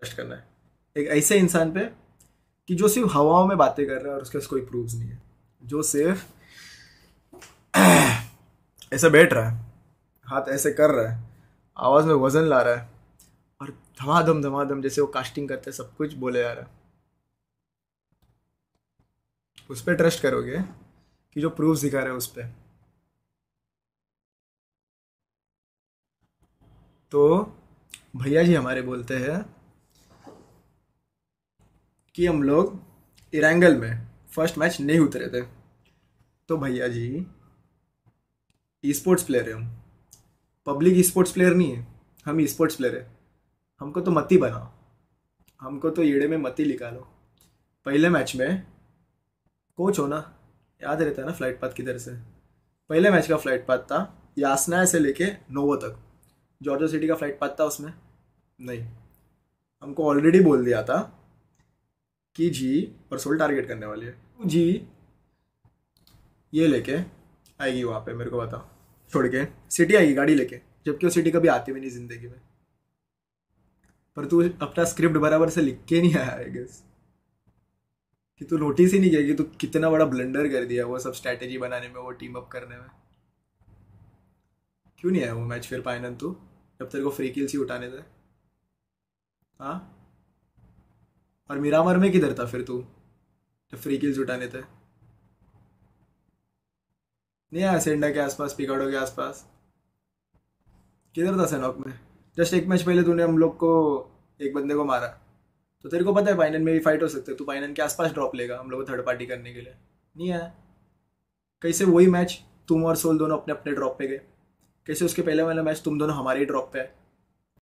trust करना है एक ऐसे इंसान पे कि जो सिर्फ हवाओं में बातें कर रहा है और उसके पास कोई प्रूफ नहीं है जो सिर्फ ऐसे बैठ रहा है हाथ ऐसे कर रहा है आवाज़ में वज़न ला रहा है और धमाधम धमाधम जैसे वो कास्टिंग करते सब कुछ बोले जा रहा है उस पर ट्रस्ट करोगे कि जो प्रूफ दिखा रहे हैं उस पर तो भैया जी हमारे बोलते हैं कि हम लोग इरांगल में फर्स्ट मैच नहीं उतरे थे तो भैया जी ई स्पोर्ट्स प्लेयर है हम पब्लिक ई स्पोर्ट्स प्लेयर नहीं है हम ई स्पोर्ट्स प्लेयर है हमको तो मती बनाओ हमको तो ईड़े में मती निकालो पहले मैच में कोच हो ना याद रहता है ना फ्लाइट पाथ किधर से पहले मैच का फ्लाइट पाथ था यासना से लेके नोवो तक जॉर्जो सिटी का फ्लाइट पाथ था उसमें नहीं हमको ऑलरेडी बोल दिया था कि जी और टारगेट करने वाली है जी तो ये लेके आएगी वहाँ पे मेरे को बता छोड़ के सिटी आएगी गाड़ी लेके जबकि वो सिटी कभी आती भी नहीं जिंदगी में पर तू अपना स्क्रिप्ट बराबर से लिख के नहीं आया आई गेस कि तू नोटिस ही नहीं किया कि तू कितना बड़ा ब्लंडर कर दिया वो सब स्ट्रैटेजी बनाने में वो टीम अप करने में क्यों नहीं आया वो मैच फिर फाइनल तू जब तेरे को फ्री किल्स ही उठाने थे हाँ और मीरामर में किधर था फिर तू जब फ्री किल्स उठाने थे नहीं आया सेंडा के आसपास पिकाडो के आसपास किधर था सनॉक में जस्ट एक मैच पहले तूने हम लोग को एक बंदे को मारा तो तेरे को पता है पाइनन में भी फाइट हो सकते तू फाइनल के आसपास ड्रॉप लेगा हम लोग को थर्ड पार्टी करने के लिए नहीं आया कैसे वही मैच तुम और सोल दोनों अपने अपने ड्रॉप पे गए कैसे उसके पहले वाला मैच तुम दोनों हमारे ही ड्रॉप पे है